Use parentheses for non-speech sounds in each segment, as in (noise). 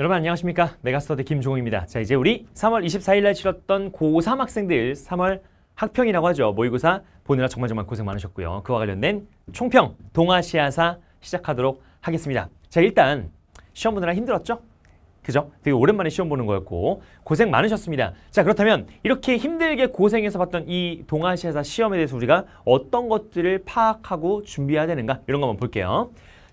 여러분 안녕하십니까 메가스터디 김종우입니다 자 이제 우리 3월 24일 날 치렀던 고3 학생들 3월 학평이라고 하죠 모의고사 보느라 정말 정말 고생 많으셨고요 그와 관련된 총평 동아시아사 시작하도록 하겠습니다 자 일단 시험 보느라 힘들었죠? 그죠? 되게 오랜만에 시험 보는 거였고 고생 많으셨습니다. 자 그렇다면 이렇게 힘들게 고생해서 봤던 이 동아시아사 시험에 대해서 우리가 어떤 것들을 파악하고 준비해야 되는가 이런 거 한번 볼게요.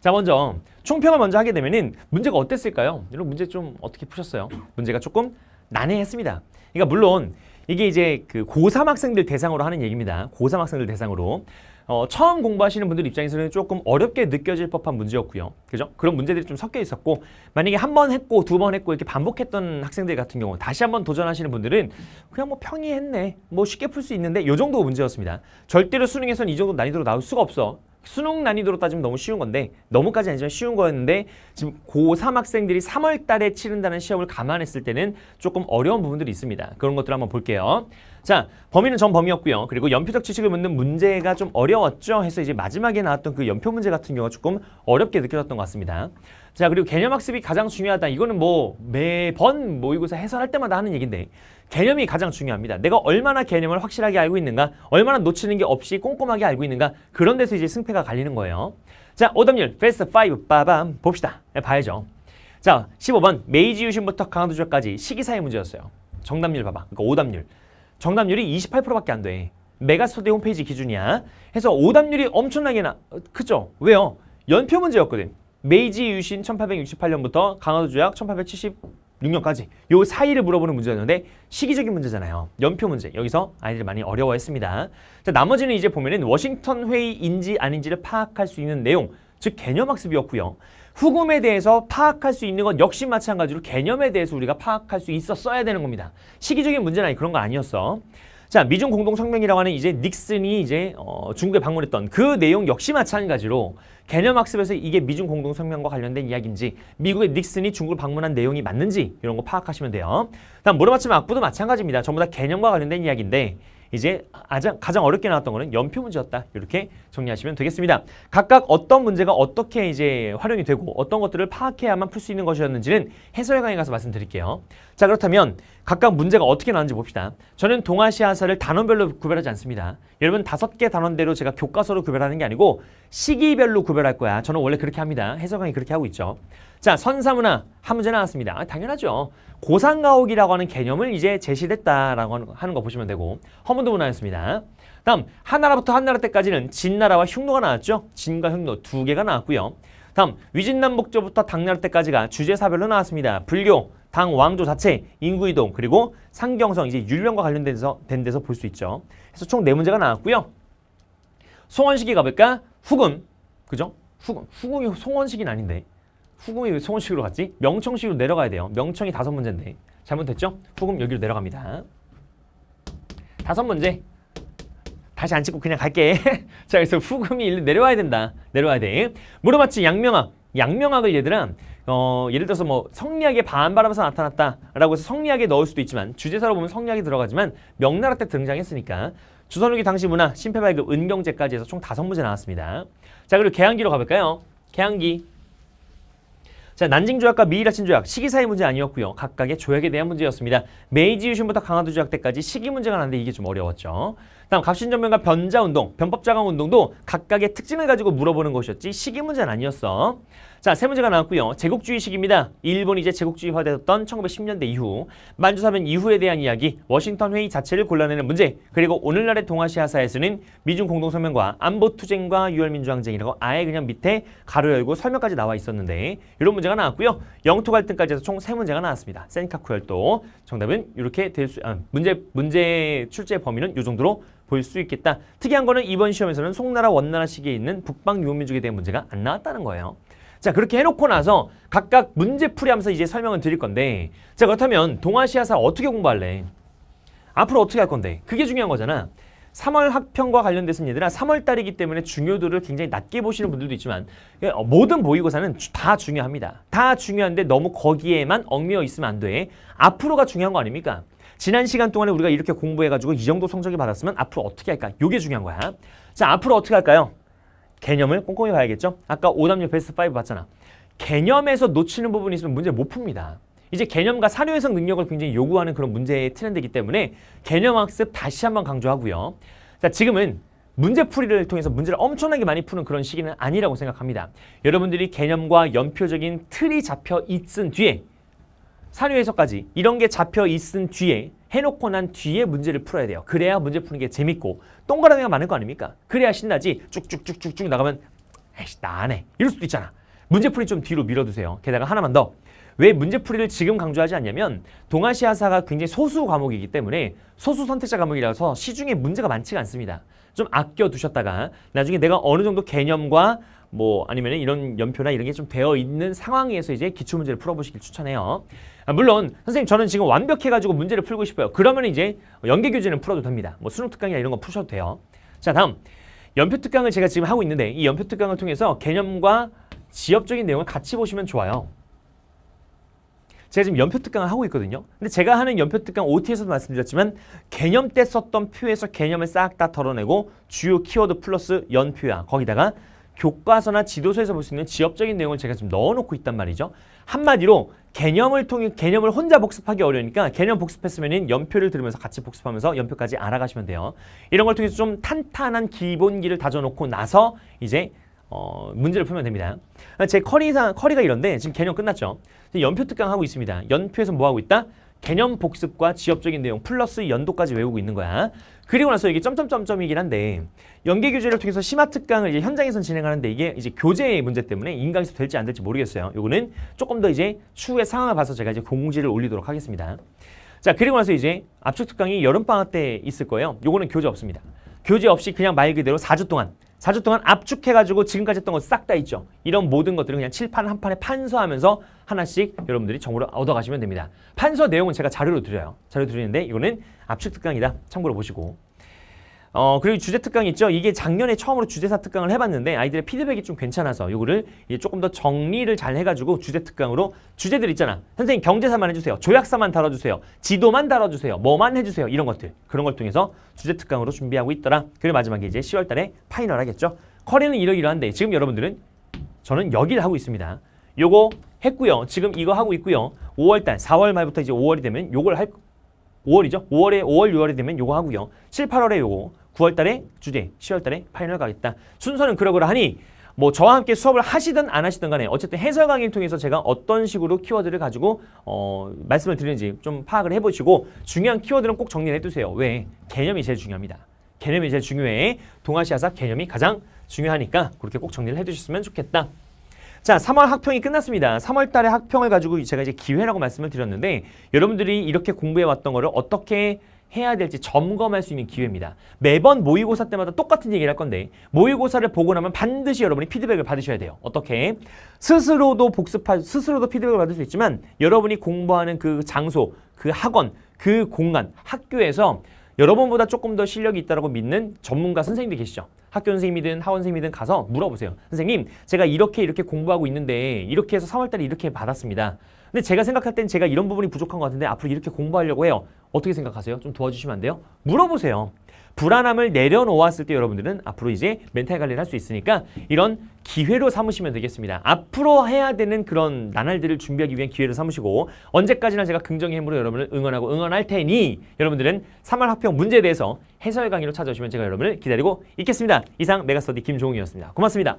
자 먼저 총평을 먼저 하게 되면은 문제가 어땠을까요? 이런 문제 좀 어떻게 푸셨어요? 문제가 조금 난해했습니다. 그러니까 물론 이게 이제 그 고3 학생들 대상으로 하는 얘기입니다. 고3 학생들 대상으로 어, 처음 공부하시는 분들 입장에서는 조금 어렵게 느껴질 법한 문제였고요. 그죠? 그런 문제들이 좀 섞여 있었고 만약에 한 번 했고 두 번 했고 이렇게 반복했던 학생들 같은 경우 다시 한 번 도전하시는 분들은 그냥 뭐 평이했네. 뭐 쉽게 풀 수 있는데 요 정도 문제였습니다. 절대로 수능에서는 이 정도 난이도로 나올 수가 없어. 수능 난이도로 따지면 너무 쉬운 건데 너무까지 아니지만 쉬운 거였는데 지금 고3 학생들이 3월 달에 치른다는 시험을 감안했을 때는 조금 어려운 부분들이 있습니다. 그런 것들을 한번 볼게요. 자, 범위는 전 범위였고요. 그리고 연표적 지식을 묻는 문제가 좀 어려웠죠. 해서 이제 마지막에 나왔던 그 연표 문제 같은 경우가 조금 어렵게 느껴졌던 것 같습니다. 자, 그리고 개념 학습이 가장 중요하다. 이거는 뭐 매번 모의고사 해설할 때마다 하는 얘기인데 개념이 가장 중요합니다. 내가 얼마나 개념을 확실하게 알고 있는가, 얼마나 놓치는 게 없이 꼼꼼하게 알고 있는가 그런 데서 이제 승패가 갈리는 거예요. 자, 오답률 패스트 5 빠밤 봅시다. 네, 봐야죠. 자, 15번 메이지 유신부터 강화도 조까지 시기사의 문제였어요. 정답률 봐봐. 그러니까 오답률. 정답률이 28%밖에 안 돼. 메가스터디 홈페이지 기준이야. 해서 오답률이 엄청나게 나... 크죠? 왜요? 연표 문제였거든. 메이지 유신 1868년부터 강화도 조약 1870 6년까지 요 사이를 물어보는 문제였는데 시기적인 문제잖아요. 연표 문제. 여기서 아이들이 많이 어려워했습니다. 자, 나머지는 이제 보면은 워싱턴 회의인지 아닌지를 파악할 수 있는 내용, 즉 개념 학습이었고요. 후금에 대해서 파악할 수 있는 건 역시 마찬가지로 개념에 대해서 우리가 파악할 수 있었어야 되는 겁니다. 시기적인 문제는 아니 그런 거 아니었어. 자, 미중 공동 성명이라고 하는 이제 닉슨이 이제 어, 중국에 방문했던 그 내용 역시 마찬가지로 개념 학습에서 이게 미중 공동 성명과 관련된 이야기인지 미국의 닉슨이 중국을 방문한 내용이 맞는지 이런 거 파악하시면 돼요. 다음 물어봤지만악부도 마찬가지입니다. 전부 다 개념과 관련된 이야기인데 이제 가장, 어렵게 나왔던 거는 연표 문제였다. 이렇게 정리하시면 되겠습니다. 각각 어떤 문제가 어떻게 이제 활용이 되고 어떤 것들을 파악해야만 풀 수 있는 것이었는지는 해설 강의 가서 말씀드릴게요. 자 그렇다면 각각 문제가 어떻게 나왔는지 봅시다. 저는 동아시아사를 단원별로 구별하지 않습니다. 여러분 다섯 개 단원대로 제가 교과서로 구별하는 게 아니고 시기별로 구별할 거야. 저는 원래 그렇게 합니다. 해설 강의 그렇게 하고 있죠. 자, 선사문화 한 문제 나왔습니다. 아, 당연하죠. 고상가옥이라고 하는 개념을 이제 제시됐다라고 하는 거 보시면 되고 허문도 문화였습니다. 다음 한나라부터 한나라 때까지는 진나라와 흉노가 나왔죠. 진과 흉노 두 개가 나왔고요. 다음 위진남북조부터 당나라 때까지가 주제사별로 나왔습니다. 불교, 당 왕조 자체, 인구이동, 그리고 상경성, 이제 율령과 관련된 서된 데서 볼 수 있죠. 그래서 총 네 문제가 나왔고요. 송원식이 가볼까? 후금, 그죠? 후금, 후금이 송원식이 아닌데. 후금이 왜 송원식으로 갔지? 명청식으로 내려가야 돼요. 명청이 다섯 문제인데. 잘못됐죠? 후금 여기로 내려갑니다. 다섯 문제. 다시 안 찍고 그냥 갈게. (laughs) 자, 그래서 후금이 일로 내려와야 된다. 내려와야 돼. 물어봤지, 양명학. 양명학을 얘들아, 어, 예를 들어서 뭐 성리학의 반발하면서 나타났다라고 해서 성리학에 넣을 수도 있지만 주제사로 보면 성리학이 들어가지만 명나라 때 등장했으니까 주선욱이 당시 문화, 심폐발급, 은경제까지 해서 총 다섯 문제 나왔습니다. 자, 그리고 개항기로 가볼까요? 개항기. 자, 난징 조약과 미일아침 조약, 시기 사의 문제 아니었고요. 각각의 조약에 대한 문제였습니다. 메이지 유신부터 강화도 조약 때까지 시기 문제가 나는데 이게 좀 어려웠죠. 다음 갑신전변과 변자운동, 변법자강운동도 각각의 특징을 가지고 물어보는 것이었지 시기 문제는 아니었어. 자, 세 문제가 나왔고요. 제국주의 시기입니다. 일본이 이제 제국주의화되었던 1910년대 이후, 만주사변 이후에 대한 이야기, 워싱턴 회의 자체를 골라내는 문제, 그리고 오늘날의 동아시아사에서는 미중 공동서명과 안보투쟁과 유혈민주항쟁이라고 아예 그냥 밑에 가로 열고 설명까지 나와 있었는데 이런 문제가 나왔고요. 영토 갈등까지 해서 총 세 문제가 나왔습니다. 센카쿠 열도 정답은 이렇게 될 수, 아, 문제 문제 출제 범위는 이 정도로 볼수 있겠다. 특이한 거는 이번 시험에서는 송나라 원나라 시기에 있는 북방 유민족에 대한 문제가 안 나왔다는 거예요. 자 그렇게 해놓고 나서 각각 문제 풀이하면서 이제 설명을 드릴 건데 자 그렇다면 동아시아사 어떻게 공부할래? 앞으로 어떻게 할 건데? 그게 중요한 거잖아. 3월 학평과 관련돼서는 얘들아 3월 달이기 때문에 중요도를 굉장히 낮게 보시는 분들도 있지만 예, 어, 모든 모의고사는 다 중요합니다. 다 중요한데 너무 거기에만 얽매어 있으면 안 돼. 앞으로가 중요한 거 아닙니까? 지난 시간 동안에 우리가 이렇게 공부해가지고 이 정도 성적이 받았으면 앞으로 어떻게 할까? 요게 중요한 거야. 자, 앞으로 어떻게 할까요? 개념을 꼼꼼히 봐야겠죠? 아까 오답률 베스트 5 봤잖아. 개념에서 놓치는 부분이 있으면 문제 못 풉니다. 이제 개념과 사료 해석 능력을 굉장히 요구하는 그런 문제의 트렌드이기 때문에 개념 학습 다시 한번 강조하고요. 자, 지금은 문제풀이를 통해서 문제를 엄청나게 많이 푸는 그런 시기는 아니라고 생각합니다. 여러분들이 개념과 연표적인 틀이 잡혀 있은 뒤에 사료 해석까지 이런 게 잡혀 있은 뒤에 해놓고 난 뒤에 문제를 풀어야 돼요. 그래야 문제 푸는 게 재밌고 동그라미가 많을 거 아닙니까? 그래야 신나지 쭉쭉쭉쭉쭉 나가면 에이씨 나안 해. 이럴 수도 있잖아. 문제풀이 좀 뒤로 밀어두세요. 게다가 하나만 더왜 문제풀이를 지금 강조하지 않냐면 동아시아사가 굉장히 소수 과목이기 때문에 소수 선택자 과목이라서 시중에 문제가 많지가 않습니다. 좀 아껴두셨다가 나중에 내가 어느 정도 개념과 뭐 아니면 이런 연표나 이런 게 좀 되어 있는 상황에서 이제 기출문제를 풀어보시길 추천해요. 아, 물론 선생님 저는 지금 완벽해가지고 문제를 풀고 싶어요. 그러면 이제 연계교재는 풀어도 됩니다. 뭐 수능특강이나 이런 거 푸셔도 돼요. 자 다음 연표특강을 제가 지금 하고 있는데 이 연표특강을 통해서 개념과 지역적인 내용을 같이 보시면 좋아요. 제가 지금 연표 특강을 하고 있거든요. 근데 제가 하는 연표 특강 OT에서도 말씀드렸지만 개념 때 썼던 표에서 개념을 싹 다 덜어내고 주요 키워드 플러스 연표야. 거기다가 교과서나 지도서에서 볼 수 있는 지역적인 내용을 제가 지금 넣어놓고 있단 말이죠. 한마디로 개념을 통해 개념을 혼자 복습하기 어려우니까 개념 복습했으면 연표를 들으면서 같이 복습하면서 연표까지 알아가시면 돼요. 이런 걸 통해서 좀 탄탄한 기본기를 다져놓고 나서 이제 어, 문제를 풀면 됩니다. 아, 제 커리상, 커리가 이런데 지금 개념 끝났죠. 연표 특강 하고 있습니다. 연표에서 뭐 하고 있다? 개념 복습과 지엽적인 내용 플러스 연도까지 외우고 있는 거야. 그리고 나서 이게 점점점점이긴 한데 연계 교재를 통해서 심화 특강을 이제 현장에서 진행하는데 이게 이제 교재의 문제 때문에 인강에서 될지 안 될지 모르겠어요. 요거는 조금 더 이제 추후의 상황을 봐서 제가 이제 공지를 올리도록 하겠습니다. 자 그리고 나서 이제 압축 특강이 여름방학 때 있을 거예요. 요거는 교재 없습니다. 교재 없이 그냥 말 그대로 4주 동안 4주 동안 압축해가지고 지금까지 했던 거 싹 다 있죠. 이런 모든 것들을 그냥 칠판 한 판에 판서하면서 하나씩 여러분들이 정보를 얻어가시면 됩니다. 판서 내용은 제가 자료로 드려요. 자료 드리는데 이거는 압축 특강이다. 참고로 보시고. 어 그리고 주제 특강 있죠. 이게 작년에 처음으로 주제사 특강을 해봤는데 아이들의 피드백이 좀 괜찮아서 이거를 조금 더 정리를 잘 해가지고 주제 특강으로 주제들 있잖아. 선생님 경제사만 해주세요. 조약사만 다뤄주세요. 지도만 다뤄주세요. 뭐만 해주세요. 이런 것들 그런 걸 통해서 주제 특강으로 준비하고 있더라. 그리고 마지막에 이제 10월달에 파이널 하겠죠. 커리는 이러이러한데 지금 여러분들은 저는 여기를 하고 있습니다. 요거 했고요. 지금 이거 하고 있고요. 5월달, 4월 말부터 이제 5월이 되면 요걸 할 5월이죠. 5월에 5월, 6월이 되면 요거 하고요. 7, 8월에 요거 9월 달에 주제, 10월 달에 파이널 가겠다. 순서는 그러고라 하니 뭐 저와 함께 수업을 하시든 안 하시든 간에 어쨌든 해설 강의를 통해서 제가 어떤 식으로 키워드를 가지고 어, 말씀을 드리는지 좀 파악을 해보시고 중요한 키워드는 꼭 정리를 해두세요. 왜? 개념이 제일 중요합니다. 개념이 제일 중요해. 동아시아사 개념이 가장 중요하니까 그렇게 꼭 정리를 해두셨으면 좋겠다. 자, 3월 학평이 끝났습니다. 3월 달에 학평을 가지고 제가 이제 기회라고 말씀을 드렸는데 여러분들이 이렇게 공부해왔던 거를 어떻게 해야 될지 점검할 수 있는 기회입니다. 매번 모의고사 때마다 똑같은 얘기를 할 건데 모의고사를 보고 나면 반드시 여러분이 피드백을 받으셔야 돼요. 어떻게? 스스로도 복습할, 스스로도 피드백을 받을 수 있지만 여러분이 공부하는 그 장소, 그 학원, 그 공간, 학교에서 여러분보다 조금 더 실력이 있다고 믿는 전문가 선생님들 계시죠? 학교 선생님이든 학원 선생님이든 가서 물어보세요. 선생님, 제가 이렇게 이렇게 공부하고 있는데 이렇게 해서 3월달에 이렇게 받았습니다. 근데 제가 생각할 땐 제가 이런 부분이 부족한 것 같은데 앞으로 이렇게 공부하려고 해요. 어떻게 생각하세요? 좀 도와주시면 안 돼요? 물어보세요. 불안함을 내려놓았을 때 여러분들은 앞으로 이제 멘탈 관리를 할 수 있으니까 이런 기회로 삼으시면 되겠습니다. 앞으로 해야 되는 그런 나날들을 준비하기 위한 기회로 삼으시고 언제까지나 제가 긍정의 힘으로 여러분을 응원하고 응원할 테니 여러분들은 3월 합평 문제에 대해서 해설 강의로 찾아오시면 제가 여러분을 기다리고 있겠습니다. 이상 메가스터디 김종욱이었습니다. 고맙습니다.